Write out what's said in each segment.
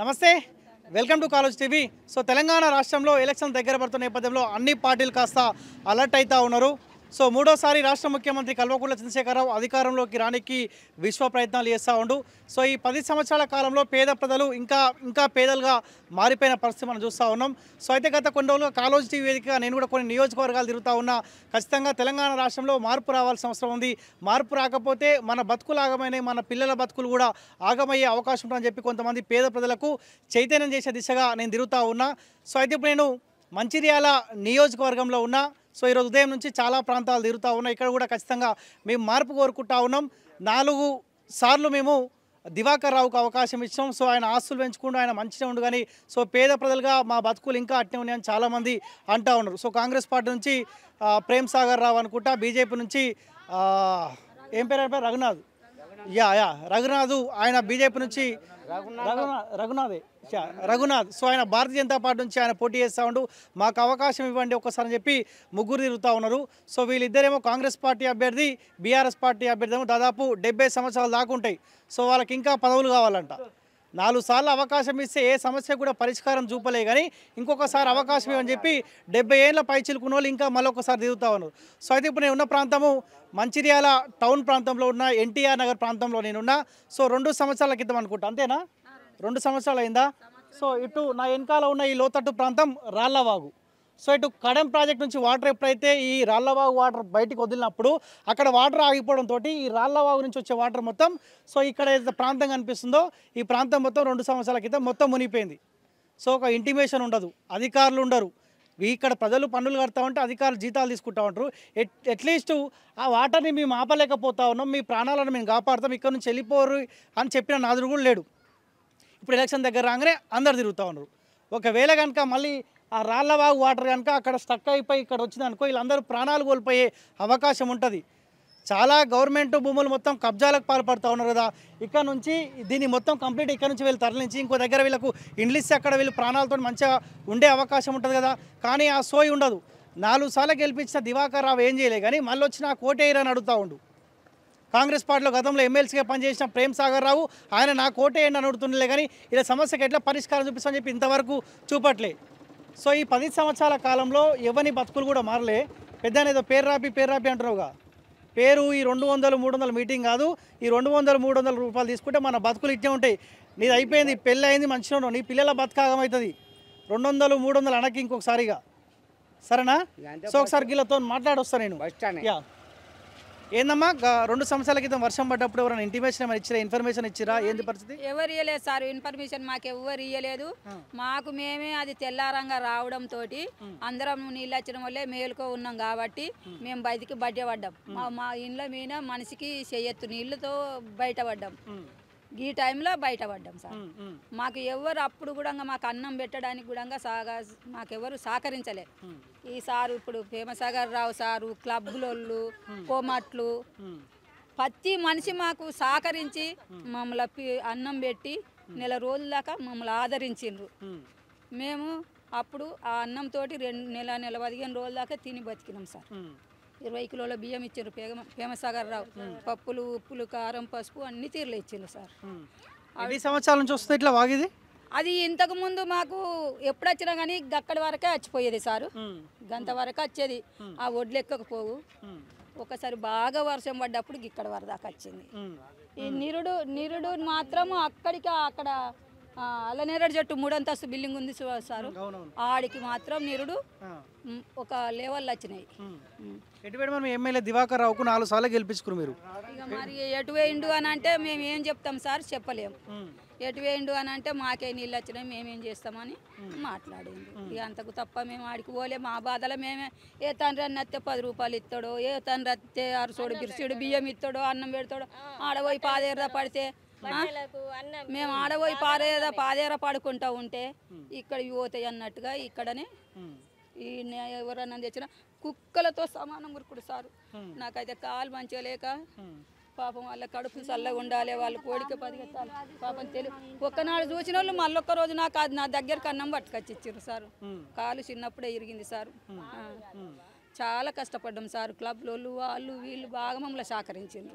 నమస్తే welcome to college TV so Telangana రాష్ట్రంలో election దగ్గర పడుతున్న నేపథ్యంలో అన్ని పార్టీలు కాస్త అలర్ట్ అవుతూ ఉన్నారు సో మూడోసారి రాష్ట్ర ముఖ్యమంత్రి కల్వకుంట్ల చంద్రశేఖరరావు అధికారంలోకి రానికి విశ్వ ప్రయత్నాలు చేస్తూ ఉండు సో ఈ పది సంవత్సరాల కాలంలో పేద ప్రజలు ఇంకా ఇంకా పేదలుగా మారిపోయిన పరిస్థితి మనం చూస్తూ ఉన్నాం సో అయితే గత కొన్ని రోజులుగా కాలోజీ టీవీ వేదికగా నేను కూడా కొన్ని నియోజకవర్గాలు తిరుగుతూ ఉన్నా ఖచ్చితంగా తెలంగాణ రాష్ట్రంలో మార్పు రావాల్సిన అవసరం ఉంది మార్పు రాకపోతే మన బతుకులు ఆగమైనవి మన పిల్లల బతుకులు కూడా ఆగమయ్యే అవకాశం ఉంటుందని చెప్పి కొంతమంది పేద ప్రజలకు చైతన్యం చేసే దిశగా నేను తిరుగుతూ ఉన్నా సో అయితే ఇప్పుడు నేను మంచిర్యాల నియోజకవర్గంలో ఉన్నా సో ఈరోజు ఉదయం నుంచి చాలా ప్రాంతాలు తిరుగుతూ ఉన్నాం ఇక్కడ కూడా ఖచ్చితంగా మేము మార్పు కోరుకుంటా ఉన్నాం నాలుగు సార్లు మేము దివాకర్ రావుకు అవకాశం ఇచ్చాం సో ఆయన ఆస్తులు పెంచుకుంటూ ఆయన మంచిగా ఉండు కానీ సో పేద ప్రజలుగా మా బతుకులు ఇంకా అట్నే ఉన్నాయని చాలామంది అంటూ ఉన్నారు సో కాంగ్రెస్ పార్టీ నుంచి ప్రేమ్ సాగర్ రావు అనుకుంటా బీజేపీ నుంచి ఏం పేరు రఘునాథ్ యా యా రఘునాథ్ ఆయన బీజేపీ నుంచి రఘునాథ్ రఘునాథ్ సో ఆయన భారతీయ జనతా పార్టీ నుంచి ఆయన పోటీ చేస్తూ ఉండు మాకు అవకాశం ఇవ్వండి ఒక్కసారి చెప్పి ముగ్గురు తిరుగుతూ ఉన్నారు సో వీళ్ళిద్దరేమో కాంగ్రెస్ పార్టీ అభ్యర్థి బీఆర్ఎస్ పార్టీ అభ్యర్థి దాదాపు డెబ్బై సంవత్సరాలు దాకా ఉంటాయి సో వాళ్ళకి ఇంకా పదవులు కావాలంట నాలుగు సార్లు అవకాశం ఇస్తే ఏ సమస్య కూడా పరిష్కారం చూపలే కానీ ఇంకొకసారి అవకాశం ఇవ్వని చెప్పి డెబ్బై ఏళ్ళ పై చిలుకున్న వాళ్ళు ఇంకా మళ్ళొకసారి దిగుతా ఉన్నారు సో అయితే ఇప్పుడు నేను ఉన్న ప్రాంతము మంచిర్యాల టౌన్ ప్రాంతంలో ఉన్న ఎన్టీఆర్ నగర్ ప్రాంతంలో నేనున్నా సో రెండు సంవత్సరాల క్రితం అనుకుంటా అంతేనా రెండు సంవత్సరాలు అయిందా సో ఇటు నా వెనకాల ఉన్న ఈ లోతట్టు ప్రాంతం రాళ్ళవాగు సో ఇటు కడెం ప్రాజెక్ట్ నుంచి వాటర్ ఎప్పుడైతే ఈ రాళ్లవాగు వాటర్ బయటకు వదిలినప్పుడు అక్కడ వాటర్ ఆగిపోవడంతో ఈ రాళ్లవాగు నుంచి వచ్చే వాటర్ మొత్తం సో ఇక్కడ ఏదైతే ప్రాంతం కనిపిస్తుందో ఈ ప్రాంతం మొత్తం రెండు సంవత్సరాల క్రితం మొత్తం మునిగిపోయింది సో ఒక ఇంటిమేషన్ ఉండదు అధికారులు ఉండరు ఇక్కడ ప్రజలు పన్నులు కడతా ఉంటే అధికారులు జీతాలు తీసుకుంటా ఉంటారు అట్లీస్ట్ ఆ వాటర్ని మేము ఆపలేకపోతా ఉన్నాం మీ ప్రాణాలను మేము కాపాడుతాం ఇక్కడ నుంచి వెళ్ళిపోరు అని చెప్పిన నాదురు కూడా లేడు ఇప్పుడు ఎలక్షన్ దగ్గర రాగానే అందరు తిరుగుతూ ఉన్నారు ఒకవేళ కనుక మళ్ళీ ఆ రాళ్లవాగు వాటర్ కనుక అక్కడ స్టక్ అయిపోయి ఇక్కడ వచ్చింది అనుకో వీళ్ళందరూ ప్రాణాలు కోల్పోయే అవకాశం ఉంటుంది చాలా గవర్నమెంట్ భూములు మొత్తం కబ్జాలకు పాల్పడుతూ ఉన్నారు కదా ఇక్కడ నుంచి దీన్ని మొత్తం కంప్లీట్ ఇక్కడ నుంచి వీళ్ళు తరలించి ఇంకో దగ్గర వీళ్ళకు ఇండ్లిస్తే అక్కడ వీళ్ళు ప్రాణాలతో మంచిగా ఉండే అవకాశం ఉంటుంది కదా కానీ ఆ సోయి ఉండదు నాలుగు సార్లు గెలిపించిన దివాకర్ రావు ఏం చేయలేదు కానీ మళ్ళీ వచ్చిన కోటేయర్ అని అడుగుతూ ఉండు కాంగ్రెస్ పార్టీలో గతంలో ఎమ్మెల్సీగా పనిచేసిన ప్రేమ్ సాగర్ రావు ఆయన నా కోటేయ్యని అడుగుతుండలే కానీ ఇలా సమస్యకి ఎట్లా పరిష్కారం చూపిస్తామని చెప్పి ఇంతవరకు చూపట్లే సో ఈ పది సంవత్సరాల కాలంలో ఎవరి బతుకులు కూడా మారలే పెద్ద ఏదో పేరు రాపి పేరు రాపి అంటారుగా పేరు ఈ రెండు వందలు మూడు వందల మీటింగ్ కాదు ఈ రెండు వందలు మూడు వందల రూపాయలు తీసుకుంటే మన బతుకులు ఇట్టే ఉంటాయి నీది అయిపోయింది పెళ్ళి అయింది మంచిగా నీ పిల్లల అవుతుంది రెండు వందలు మూడు వందలు అనకి ఇంకొకసారిగా సరేనా సో ఒకసారి గిలతో మాట్లాడొస్తా నేను ఏందమ్మా రెండు సంవత్సరాల క్రితం వర్షం పడ్డప్పుడు ఎవరైనా ఇంటిమేషన్ ఏమైనా ఇచ్చిరా ఇన్ఫర్మేషన్ ఇచ్చిరా ఏంది పరిస్థితి ఎవరు ఇవ్వలేదు సార్ ఇన్ఫర్మేషన్ మాకు ఎవరు ఇవ్వలేదు మాకు మేమే అది తెల్లారంగా రావడం తోటి అందరం నీళ్ళు వచ్చిన వల్లే మేలుకో ఉన్నాం కాబట్టి మేము బయటికి బయటపడ్డాం మా ఇంట్లో మీద మనిషికి చేయొత్తు నీళ్ళతో బయటపడ్డాం ఈ టైంలో బయటపడ్డాం సార్ మాకు ఎవరు అప్పుడు కూడా మాకు అన్నం పెట్టడానికి కూడా సాగా మాకెవరు సహకరించలే ఈ సారు ఇప్పుడు భీమసాగర్ రావు సారు క్లబ్లోళ్ళు కోమట్లు ప్రతి మనిషి మాకు సహకరించి మమ్మల్ని అన్నం పెట్టి నెల రోజుల దాకా మమ్మల్ని ఆదరించిండ్రు మేము అప్పుడు ఆ అన్నంతో రెండు నెల నెల పదిహేను రోజుల దాకా తిని బతికినాం సార్ ఇరవై కిలోల బియ్యం ఇచ్చారు ప్రేమసాగర్ రావు పప్పులు ఉప్పులు కారం పసుపు అన్ని తీరులు ఇచ్చిండ్రు సార్ అవి సంవత్సరాల నుంచి వస్తుంది ఇట్లా వాగేది అది ఇంతకు ముందు మాకు ఎప్పుడు వచ్చినా కానీ అక్కడ వరకే వచ్చిపోయేది సారు గంత వరకు వచ్చేది ఆ ఒడ్లు ఎక్కకపోవు ఒకసారి బాగా వర్షం పడ్డప్పుడు ఇక్కడ వరదాకా వచ్చింది ఈ నిరుడు నిరుడు మాత్రము అక్కడికి అక్కడ నేరడు జట్టు మూడంతస్తు బిల్డింగ్ ఉంది సార్ ఆడికి మాత్రం నిరుడు ఒక లెవెల్ వచ్చినాయి దివాకర్ రావుకు నాలుగు సార్లు గెలిపించుకురు మీరు ఇక మరి ఎటు వేయండు అని అంటే మేము ఏం చెప్తాం సార్ చెప్పలేము ఎటు వేయండు అని అంటే మాకే నీళ్ళు వచ్చినాయి మేమేం చేస్తామని మాట్లాడింది ఇక అంతకు తప్ప మేము ఆడికి పోలే మా బాధలో మేమే ఏ తండ్రి అన్న అత్తే పది రూపాయలు ఇస్తాడో ఏ తండ్రి అత్తే అరసోడు బిరుసుడు బియ్యం ఇస్తాడో అన్నం పెడతాడో ఆడపోయి పాదేర్ర పడితే మేము ఆడబోయి పాదేర పాదేర పాడుకుంటా ఉంటే ఇక్కడ పోతాయి అన్నట్టుగా ఇక్కడనే ఈ ఎవరన్నా తెచ్చిన కుక్కలతో సమానం ఉరుకుడు సారు నాకైతే కాలు మంచిగా లేక పాపం వాళ్ళ కడుపు చల్లగా ఉండాలి వాళ్ళు కోడిక పదిగెత్తాలి పాపం తెలియదు ఒక్కనాడు చూసిన వాళ్ళు మళ్ళొక్క రోజు నాకు అది నా దగ్గరికి అన్నం పట్టుకొచ్చిచ్చారు సారు కాలు చిన్నప్పుడే ఇరిగింది సారు చాలా కష్టపడ్డాం సార్ క్లబ్లోళ్ళు వాళ్ళు వీళ్ళు బాగా మమ్మల్ని సహకరించారు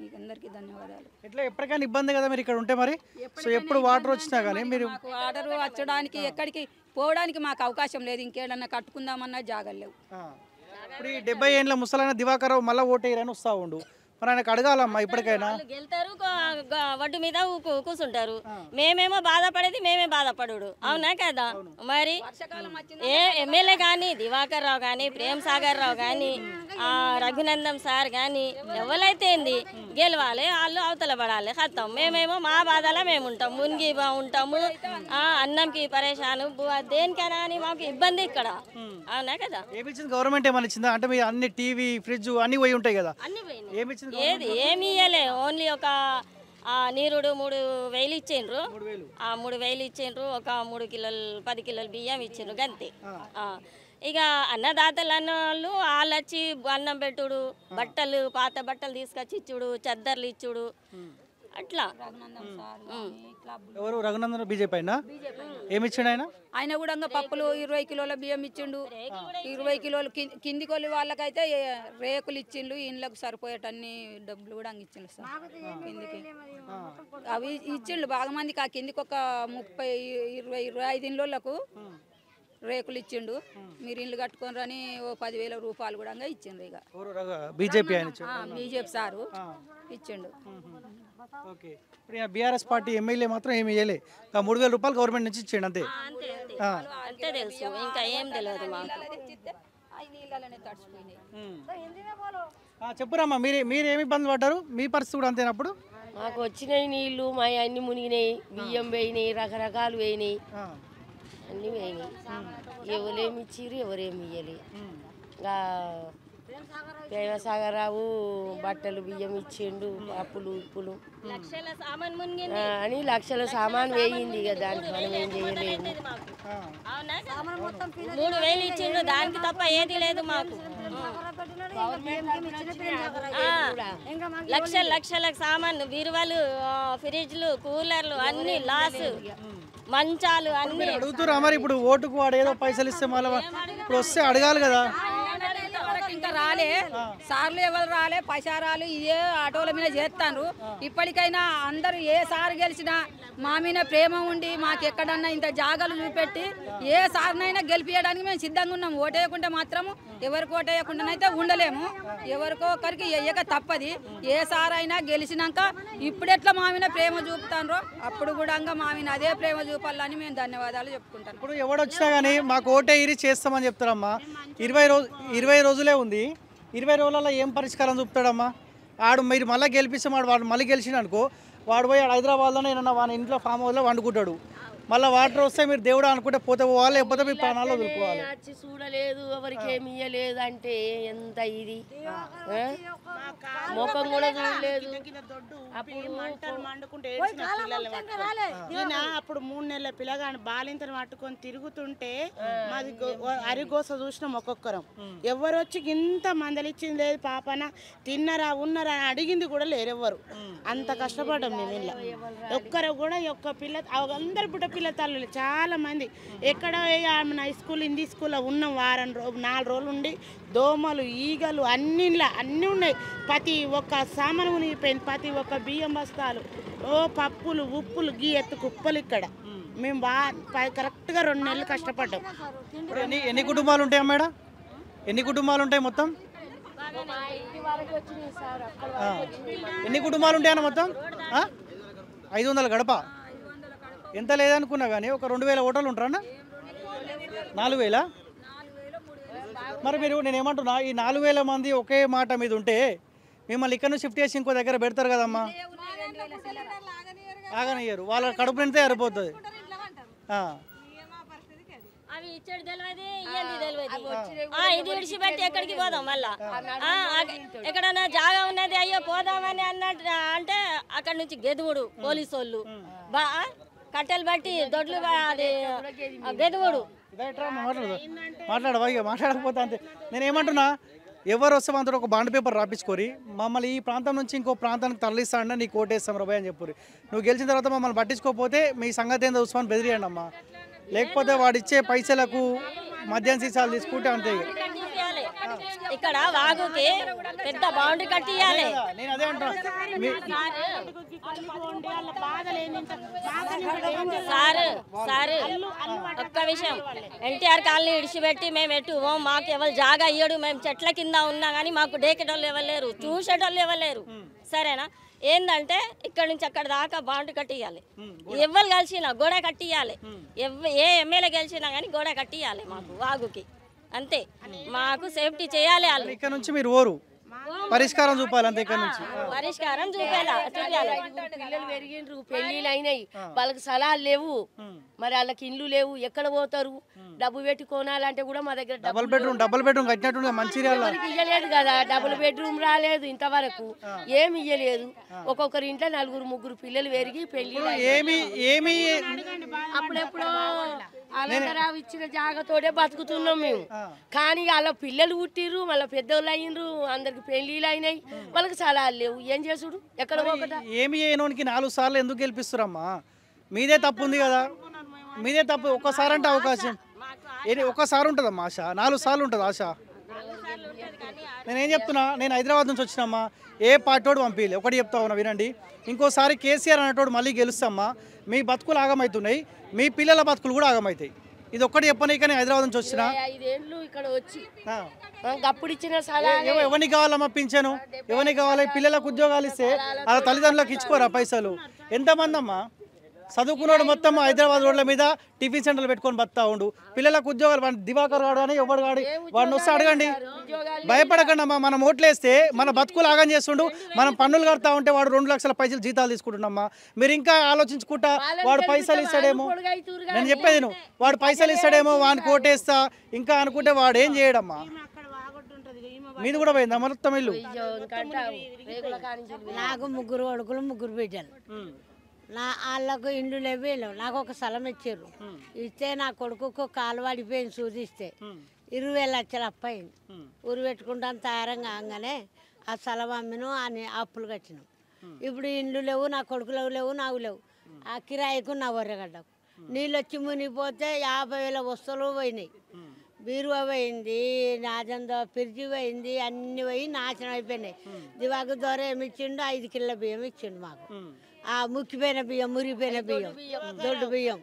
మీకు అందరికీ ధన్యవాదాలు ఎట్లా ఎప్పటికైనా ఇబ్బంది కదా మీరు ఇక్కడ ఉంటే మరి సో ఎప్పుడు వాటర్ వచ్చినా కానీ మీరు వాటర్ వచ్చడానికి ఎక్కడికి పోవడానికి మాకు అవకాశం లేదు ఇంకేడన్నా కట్టుకుందామన్నా జాగలేవు ఇప్పుడు ఈ డెబ్బై ఏళ్ళ ముసలైన దివాకరావు మళ్ళీ ఓటేయరని వస్తూ ఉండు మరి ఆయనకు అడగాలమ్మా ఇప్పటికైనా గెలుతారు వడ్డు మీద కూర్చుంటారు మేమేమో బాధపడేది మేమే బాధపడు అవునా కదా మరి ఏ ఎమ్మెల్యే కానీ దివాకర్ రావు కానీ ప్రేమ్ సాగర్ రావు కానీ రఘునందం సార్ కానీ ఎవరైతే ఏంది గెలవాలి వాళ్ళు అవతల పడాలి ఖతం మేమేమో మా బాధలో మేము ఉంటాం మునిగి ఉంటాము అన్నంకి పరేషాను దేనికైనా అని మాకు ఇబ్బంది ఇక్కడ అవునా కదా గవర్నమెంట్ ఏమని ఇచ్చిందా అంటే మీ అన్ని టీవీ ఫ్రిడ్జ్ అన్ని పోయి ఉంటాయి కదా అన్ని పోయి ఏది ఏమి ఇయ్యలే ఓన్లీ ఒక నీరుడు మూడు వేలు ఇచ్చిండ్రు ఆ మూడు వేలు ఇచ్చిండ్రు ఒక మూడు కిలోలు పది కిలోలు బియ్యం ఇచ్చిండ్రు గంతే ఇక అన్నదాతలు అన్న వాళ్ళు వచ్చి అన్నం పెట్టుడు బట్టలు పాత బట్టలు తీసుకొచ్చి ఇచ్చుడు చద్దర్లు ఇచ్చుడు అట్లా ఎవరు రఘునందన్ బీజేపీ ఆయన ఆయన కూడా పప్పులు ఇరవై కిలోల బియ్యం ఇచ్చిండు ఇరవై కిలోలు కింది కొలి వాళ్ళకైతే రేకులు ఇచ్చిండు ఇండ్లకు సరిపోయేటన్ని డబ్బులు కూడా ఇచ్చిండు సార్ కిందికి అవి ఇచ్చిండు బాగా మందికి ఆ కిందికి ఒక ముప్పై ఇరవై ఇరవై ఐదు ఇండ్లకు రేకులు ఇచ్చిండు మీరు ఇల్లు కట్టుకోనరు అని ఓ పదివేల రూపాయలు కూడా ఇచ్చిండ్రు ఇక బీజేపీ బీజేపీ సారు ఇచ్చిండు ఓకే ఇప్పుడు బీఆర్ఎస్ పార్టీ ఎమ్మెల్యే మాత్రం ఏమి చేయలే మూడు వేల రూపాయలు గవర్నమెంట్ నుంచి ఇచ్చేయండి అంతే అంతే తెలుసు ఇంకా ఏం తెలియదు చెప్పురమ్మా ఇబ్బంది పడ్డారు మీ పరిస్థితి కూడా అంతేనప్పుడు మాకు వచ్చినాయి నీళ్లు మా అన్ని మునిగినాయి బియ్యం వేయినాయి రకరకాలు వేయినాయి అన్ని వేయినాయి ఎవరేమి ఇచ్చిర్రు ఎవరేమి ఇవ్వలే ఇంకా ప్రేమసాగరరావు బట్టలు బియ్యం ఇచ్చిండు అప్పులు ఉప్పులు అని లక్షల సామాన్ వేయింది ఇక దానికి మనం ఏం చేయలేదు మూడు వేలు ఇచ్చిండు దానికి తప్ప ఏది లేదు మాకు లక్షల లక్షల సామాన్ విరువలు ఫ్రిడ్జ్లు కూలర్లు అన్ని లాస్ మంచాలు అన్ని అడుగుతున్నారు మరి ఇప్పుడు ఓటుకు వాడు ఏదో పైసలు ఇస్తే మళ్ళీ ఇప్పుడు వస్తే అడగాలి కదా ఇంకా రాలే సార్లు ఎవరు రాలే పసారాలు ఇదే ఆటోల మీద చేస్తారు ఇప్పటికైనా అందరూ ఏ సార్ గెలిచినా మా మీద ప్రేమ ఉండి మాకు ఎక్కడన్నా ఇంత జాగాలు చూపెట్టి ఏ సార్నైనా గెలిపించడానికి మేము సిద్ధంగా ఉన్నాం ఓటేయకుంటే మాత్రము ఎవరికి అయితే ఉండలేము ఎవరికో ఒకరికి వేయక తప్పది ఏ సారైనా గెలిచినాక ఇప్పుడెట్లా మామిన ప్రేమ చూపుతానో అప్పుడు కూడా మామిన అదే ప్రేమ చూపాలని మేము ధన్యవాదాలు చెప్పుకుంటాం ఇప్పుడు ఎవడు వచ్చినా కానీ మాకు ఓటే ఇరి చేస్తామని చెప్తారమ్మా ఇరవై రోజు ఇరవై రోజులే ఉంది ఇరవై రోజులలో ఏం పరిష్కారం చూపుతాడమ్మా ఆడు మీరు మళ్ళీ గెలిపిస్తాం వాడు వాడు మళ్ళీ గెలిచిన అనుకో వాడు పోయి హైదరాబాద్లోనే ఏమన్నా వాళ్ళ ఇంట్లో ఫామ్ హౌస్లో వండుకుంటాడు మళ్ళీ వాటర్ వస్తే మీరు దేవుడు అనుకుంటే పోతే పోవాలి లేకపోతే మీ ప్రాణాలు వదులుకోవాలి చూడలేదు ఎవరికి ఏమి ఇయ్యలేదు అంటే ఎంత ఇది ముఖం కూడా చూడలేదు అప్పుడు మంటలు మండుకుంటే అప్పుడు మూడు నెలల పిల్లగాని బాలింతను పట్టుకొని తిరుగుతుంటే మాది అరిగోస చూసిన ఒక్కొక్కరం ఎవరు వచ్చి ఇంత మందలిచ్చింది లేదు పాపన తిన్నరా ఉన్నారా అని అడిగింది కూడా లేరెవ్వరు అంత కష్టపడడం మేము ఇలా ఒక్కరు కూడా ఒక్క పిల్ల అందరు పుట్ట పిల్ల తల్లులు చాలామంది ఎక్కడ హై స్కూల్ హిందీ స్కూల్లో ఉన్నాం వారం రోజు నాలుగు రోజులు ఉండి దోమలు ఈగలు అన్నిలా అన్నీ ఉన్నాయి ప్రతి ఒక్క సామాను మునిగిపోయింది ప్రతి ఒక్క బియ్యం బస్తాలు ఓ పప్పులు ఉప్పులు గీ ఎత్తు కుప్పలు ఇక్కడ మేము బాగా కరెక్ట్గా రెండు నెలలు కష్టపడ్డాం ఎన్ని ఎన్ని కుటుంబాలు ఉంటాయా మేడం ఎన్ని కుటుంబాలు ఉంటాయి మొత్తం ఎన్ని కుటుంబాలు ఉంటాయన్న మొత్తం ఐదు వందల గడప ఎంత లేదనుకున్నా కానీ ఒక రెండు వేల ఓటర్లు ఉంటారా నాలుగు వేల మరి మీరు నేను ఏమంటున్నా ఈ నాలుగు వేల మంది ఒకే మాట మీద ఉంటే మిమ్మల్ని ఇక్కడ నుంచి షిఫ్ట్ చేసి ఇంకో దగ్గర పెడతారు కదమ్మా ఆగనయ్యారు వాళ్ళ కడుపు నింతే సరిపోతుంది పోదాం ఎక్కడన్నా జాగా ఉన్నది అయ్యో పోదామని అన్నట్టు అంటే అక్కడ నుంచి గెదువుడు పోలీసు వాళ్ళు బా కట్టెలు బట్టి దొడ్లు అది మాట్లాడు మాట్లాడకపోతే అంతే నేను ఏమంటున్నా ఎవరు వస్తే మనతో ఒక బాండ్ పేపర్ రాపించుకోరి మమ్మల్ని ఈ ప్రాంతం నుంచి ఇంకో ప్రాంతానికి తరలిస్తాడన్నా నీకు ఓటేస్తాం రబాయ్ అని చెప్పురు నువ్వు గెలిచిన తర్వాత మమ్మల్ని పట్టించుకోకపోతే మీ సంగతి ఏందో ఉస్మాన్ బెదిరియండి అమ్మా లేకపోతే వాడిచ్చే పైసలకు మద్యం సీసాలు తీసుకుంటే అంతే ఇక్కడ వాగుకి పెద్ద బౌండరీ కట్టి నేను అదే సార్ సార్ ఒక్క విషయం ఎన్టీఆర్ కాలనీ ఇడిచిపెట్టి మేము ఎటు మాకు ఎవరు జాగా ఇయ్యడు మేము చెట్ల కింద ఉన్నా కానీ మాకు డేకేటోళ్ళు ఇవ్వలేరు చూసేటోళ్ళు ఇవ్వలేరు సరేనా ఏంటంటే ఇక్కడ నుంచి అక్కడ దాకా బాండ్ కట్టియాలి ఎవరు కలిసినా గోడ కట్టియాలి ఏ ఎమ్మెల్యే గెలిచినా కానీ గోడ కట్టియాలి మాకు వాగుకి అంతే మాకు సేఫ్టీ చేయాలి వాళ్ళు ఇక్కడ నుంచి మీరు ఓరు పరిష్కారం చూపాలి ఇక్కడ నుంచి పరిష్కారం పిల్లలు పెరిగిండ్రు అయినాయి వాళ్ళకి సలహాలు లేవు మరి వాళ్ళకి ఇండ్లు లేవు ఎక్కడ పోతారు డబ్బు పెట్టి కొనాలంటే కూడా మా దగ్గర డబుల్ బెడ్రూమ్ డబుల్ బెడ్రూమ్ కట్టినట్టు మంచిర్యాల ఇయ్యలేదు కదా డబుల్ బెడ్రూమ్ రాలేదు ఇంతవరకు ఏమి ఇయ్యలేదు ఒక్కొక్కరి ఇంట్లో నలుగురు ముగ్గురు పిల్లలు పెరిగి పెళ్లి ఏమి అప్పుడెప్పుడో అనంతరావు ఇచ్చిన జాగతోడే బతుకుతున్నాం మేము కానీ వాళ్ళ పిల్లలు పుట్టిర్రు మళ్ళీ పెద్దోళ్ళు అయినరు అందరికి పెళ్లిళ్ళు అయినాయి వాళ్ళకి సలహాలు లేవు ఏం చేసుడు ఎక్కడ ఏమి చేయనోనికి నాలుగు సార్లు ఎందుకు గెలిపిస్తురమ్మా మీదే తప్పు ఉంది కదా మీదే తప్పు ఒక్కసారి అంటే అవకాశం ఒక్కసారి ఉంటుందమ్మా ఆశ నాలుగు సార్లు ఉంటుంది ఆశ నేనేం చెప్తున్నా నేను హైదరాబాద్ నుంచి వచ్చినమ్మా ఏ పార్టీ పంపించలే ఒకటి చెప్తా ఉన్నా వినండి ఇంకోసారి కేసీఆర్ అనేటోడు మళ్ళీ గెలుస్తామ్మా మీ బతుకులు ఆగమవుతున్నాయి మీ పిల్లల బతుకులు కూడా ఆగమవుతాయి ఇది ఒక్కటి చెప్పనీ కానీ హైదరాబాద్ నుంచి వచ్చిన ఎవరిని వచ్చి అప్పుడు ఇచ్చిన కావాలమ్మా పింఛను ఎవరిని కావాలి పిల్లలకు ఉద్యోగాలు ఇస్తే అలా తల్లిదండ్రులకు ఇచ్చుకోరా పైసలు ఎంతమంది అమ్మా చదువుకున్నాడు మొత్తం హైదరాబాద్ రోడ్ల మీద టిఫిన్ సెంటర్లు పెట్టుకొని బతా ఉండు పిల్లలకు ఉద్యోగాలు దివాకర్ గాడు అని ఎవరు కాడు వాడిని వస్తే అడగండి భయపడకండి అమ్మా మనం ఓట్లేస్తే మన బతుకులు ఆగం చేస్తుండు మనం పన్నులు కడతా ఉంటే వాడు రెండు లక్షల పైసలు జీతాలు తీసుకుంటున్నామ్మా మీరు ఇంకా ఆలోచించుకుంటా వాడు పైసలు ఇస్తాడేమో నేను చెప్పేది వాడు పైసలు ఇస్తాడేమో వాడిని ఓటేస్తా ఇంకా అనుకుంటే వాడు ఏం చేయడమ్మా మీది కూడా పోయిందా మొత్తం ఇల్లు నాకు ముగ్గురు కొడుకులు ముగ్గురు పెట్టాను నా వాళ్ళకు ఇండ్లు లేవు నాకు ఒక స్థలం ఇచ్చారు ఇస్తే నా కొడుకుకు కాలు పడిపోయింది సూదిస్తే ఇరవై లక్షలు అప్పయింది ఊరు పెట్టుకుంటాను తయారంగా అంగానే ఆ స్థలం అమ్మినాం అని అప్పులు కట్టినాం ఇప్పుడు ఇండ్లు లేవు నా కొడుకులు లేవు నాకు లేవు ఆ కిరాయికు నా ఒర్రగడ్డకు నీళ్ళు వచ్చి మునిగిపోతే యాభై వేల వస్తువులు పోయినాయి బీరువా పోయింది ఫ్రిడ్జి పోయింది అన్ని పోయి నాశనం అయిపోయినాయి దివాకు దొర ఏమిచ్చిండు ఐదు కిలో బియ్యం ఇచ్చిండు మాకు ఆ ముక్కిపోయిన బియ్యం మురిగిపోయిన బియ్యం దొడ్డు బియ్యం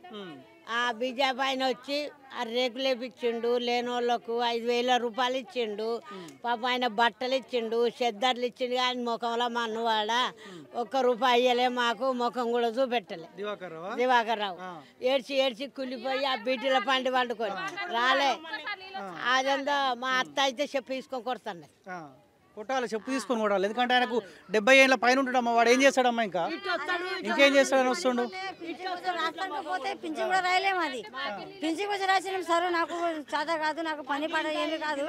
బీజేపీ ఆయన వచ్చి ఆ రేకులు వేపించిండు లేని వాళ్ళకు ఐదు వేల రూపాయలు ఇచ్చిండు పాప ఆయన బట్టలు ఇచ్చిండు చెద్దర్లు ఇచ్చిండు ఆయన ముఖంలో మా అన్నవాడ ఒక్క రూపాయి అయ్యలే మాకు ముఖం కూడా చూపెట్టలే దివాకర్ రావు ఏడ్చి ఏడ్చి కులిపోయి ఆ బీటీల పండి పండుకొని రాలే అదంతా మా అత్త అయితే చెప్పి తీసుకొని కొడుతుంది కొట్టాలి చెప్పు తీసుకొని కొట్టాలి ఎందుకంటే ఆయనకు డెబ్బై ఏళ్ళ పైన ఉంటాడమ్మా వాడు ఏం చేస్తాడమ్మ ఇంకా ఇంకేం చేస్తాడని వస్తుండు పోతే పింఛన్ కూడా రాయలేము అది పింఛన్ కూడా రాసిన సార్ నాకు చేత కాదు నాకు పని పాట ఏమి కాదు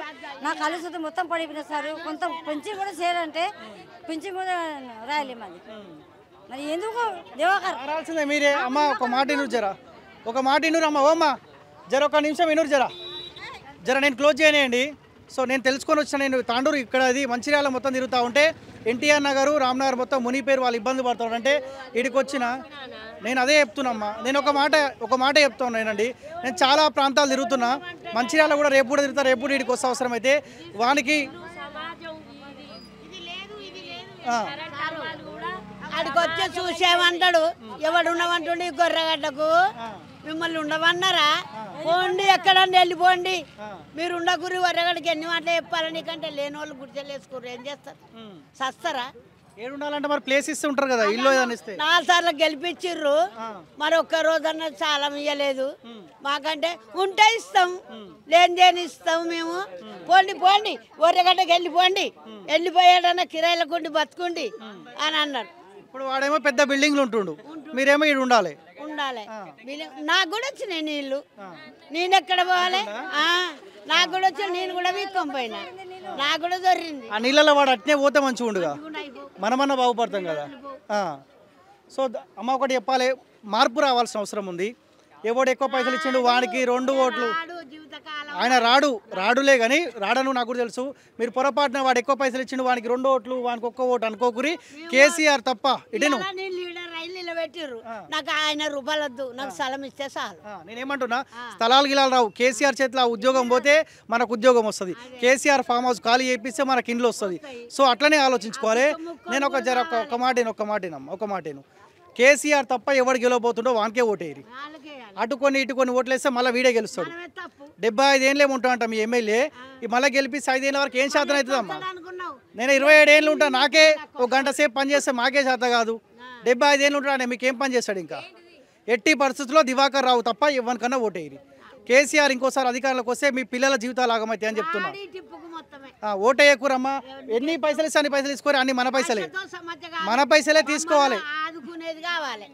నా కళ్ళు చూద్దాం మొత్తం పడిపోయిన సార్ కొంత పింఛన్ కూడా చేయాలంటే పింఛన్ కూడా రాయలేము అది మరి ఎందుకు రావాల్సిందే మీరే అమ్మ ఒక మాట ఇనురు జరా ఒక మాట ఇనురు అమ్మ ఓమ్మా జర ఒక నిమిషం ఇనురు జరా జర నేను క్లోజ్ చేయనండి సో నేను తెలుసుకొని వచ్చిన నేను తాండూరు ఇక్కడ అది మంచిర్యాల మొత్తం తిరుగుతూ ఉంటే ఎన్టీఆర్ నగరు రామ్నగర్ మొత్తం ముని పేరు వాళ్ళు ఇబ్బంది పడుతున్నారు అంటే ఇక్కడికి వచ్చిన నేను అదే చెప్తున్నామ్మా నేను ఒక మాట ఒక మాట చెప్తాను నేనండి నేను చాలా ప్రాంతాలు తిరుగుతున్నా మంచిర్యాల కూడా రేపు కూడా తిరుగుతా రేపు ఇక్కడికి వస్తే అవసరం అయితే వానికి అడికొచ్చి చూసేమంటాడు ఎవడున్నామంటుండే గొర్రెగడ్డకు మిమ్మల్ని ఉండమన్నారా పోండి ఎక్కడన్నా వెళ్ళిపోండి మీరు ఉండకూరి వరగడికి ఎన్ని మాటలు చెప్పాలి నీకంటే లేని వాళ్ళు గుర్తులేసుకోరు వేసుకోరు ఏం చేస్తారు సస్తారా ఏడుండాలంటే మరి ప్లేస్ ఇస్తూ ఉంటారు కదా ఇల్లు నాలుగు సార్లు గెలిపించిర్రు మరి ఒక్క చాలా ఇయ్యలేదు మాకంటే ఉంటే ఇస్తాం లేనిదేని ఇస్తాం మేము పోండి పోండి ఒర్రగడ్డకి వెళ్ళిపోండి వెళ్ళిపోయాడన్న కిరాయిలకుండి బతుకుండి అని అన్నారు ఇప్పుడు వాడేమో పెద్ద బిల్డింగ్లు ఉంటుండు మీరేమో ఇడు ఉండాలి ఉండాలి నాకు కూడా వచ్చినాయి నీళ్ళు నేను ఎక్కడ పోవాలి నాకు కూడా వచ్చిన నేను కూడా వీక్కొని పోయినా నాకు కూడా దొరింది ఆ నీళ్ళలో వాడు అట్నే పోతే మంచిగా ఉండుగా మనమన్నా బాగుపడతాం కదా సో అమ్మ ఒకటి చెప్పాలి మార్పు రావాల్సిన అవసరం ఉంది ఎవడు ఎక్కువ పైసలు ఇచ్చిండు వాడికి రెండు ఓట్లు ఆయన రాడు రాడులే కానీ రాడను నాకు కూడా తెలుసు మీరు పొరపాటున వాడు ఎక్కువ పైసలు ఇచ్చిండు వానికి రెండు ఓట్లు వానికి ఒక్క ఓటు అనుకోకురి కేసీఆర్ తప్ప ఇటేను పెట్టిర్రు నాకు ఆయన రూపాయలొద్దు నాకు స్థలం ఇస్తే చాలు నేనేమంటున్నా స్థలాలు గిలాలు రావు కేసీఆర్ చేతిలో ఉద్యోగం పోతే మనకు ఉద్యోగం వస్తుంది కేసీఆర్ ఫామ్ హౌస్ ఖాళీ చేపిస్తే మనకి ఇండ్లు వస్తుంది సో అట్లనే ఆలోచించుకోవాలి నేను ఒక జర ఒక మాటేను ఒక మాటేనమ్మ ఒక మాటేను కేసీఆర్ తప్ప ఎవడు గెలవబోతుండో వానికే ఓటేయరు అటుకొని ఇటుకొని ఓట్లేస్తే మళ్ళీ వీడే గెలుస్తాడు డెబ్బై ఐదేళ్ళేమో ఉంటాడంట మీ ఎమ్మెల్యే మళ్ళీ గెలిపిస్తే ఐదేళ్ళ వరకు ఏం శాతం అవుతుందమ్మా నేను ఇరవై ఏడేళ్ళు ఉంటాను నాకే ఒక గంట సేపు పనిచేస్తే మాకే శాతం కాదు డెబ్బై ఏళ్ళు ఉంటాడు మీకు ఏం పని చేస్తాడు ఇంకా ఎట్టి పరిస్థితుల్లో దివాకర్ రావు తప్ప ఎవరికన్నా ఓటేయరు కేసీఆర్ ఇంకోసారి అధికారులకు వస్తే మీ పిల్లల జీవితాలు ఆగమైతే అని చెప్తున్నా ఓటేయకురమ్మా ఎన్ని పైసలు ఇస్తే అన్ని పైసలు తీసుకోరు అన్ని మన పైసలే మన పైసలే తీసుకోవాలి ఆదుకునేది కావాలి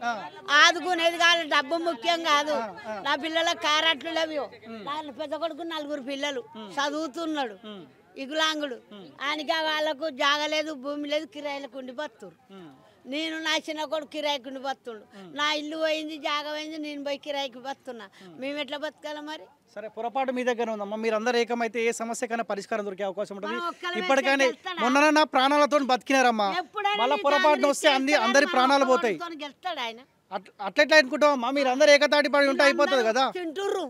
ఆదుకునేది కావాలి డబ్బు ముఖ్యం కాదు నా పిల్లల కారట్లు లేవు పెద్ద కొడుకు నలుగురు పిల్లలు చదువుతున్నాడు ఇగులాంగుడు ఆయనకి వాళ్ళకు జాగలేదు భూమి లేదు కిరాయిలకు ఉండి నేను నా చిన్న కొడుకు కిరాయికి పోతుండు నా ఇల్లు పోయింది జాగ పోయింది నేను పోయి కిరాయికి పోతున్నా మేము ఎట్లా బతకాలి మరి సరే పొరపాటు మీ దగ్గర ఉందమ్మా మీరందరూ ఏకమైతే ఏ సమస్యకైనా పరిష్కారం దొరికే అవకాశం ఉంటుంది ఇప్పటికైనా మొన్న ప్రాణాలతో బతికినారమ్మా మళ్ళీ పొరపాటున వస్తే అందరి ప్రాణాలు పోతాయి గెలుస్తాడు ఆయన అట్లెట్లా అనుకుంటామమ్మా మీరు అందరు ఏకతాటిపడి ఉంటే అయిపోతుంది కదా తింటుర్రు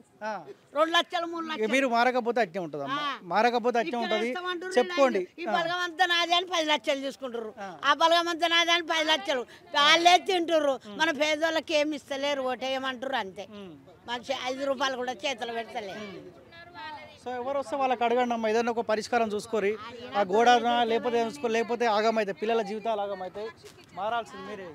రెండు లక్షలు మూడు లక్షలు మీరు మారకపోతే అట్టే ఉంటుంది అమ్మా మారకపోతే అట్టే ఉంటుంది చెప్పుకోండి ఈ బలగం అంతా అని పది లక్షలు తీసుకుంటారు ఆ బలగం అంతా అని పది లక్షలు వాళ్ళే తింటుర్రు మన పేదోళ్ళకి ఏమి ఇస్తలేరు ఓటేయమంటారు అంతే మాకు ఐదు రూపాయలు కూడా చేతులు పెడతలేరు సో ఎవరు వస్తే వాళ్ళకి అడగండి అమ్మ ఏదైనా ఒక పరిష్కారం చూసుకోరి ఆ గోడ లేకపోతే లేకపోతే ఆగమైతే పిల్లల జీవితాలు ఆగమైతే మారాల్సింది మీరే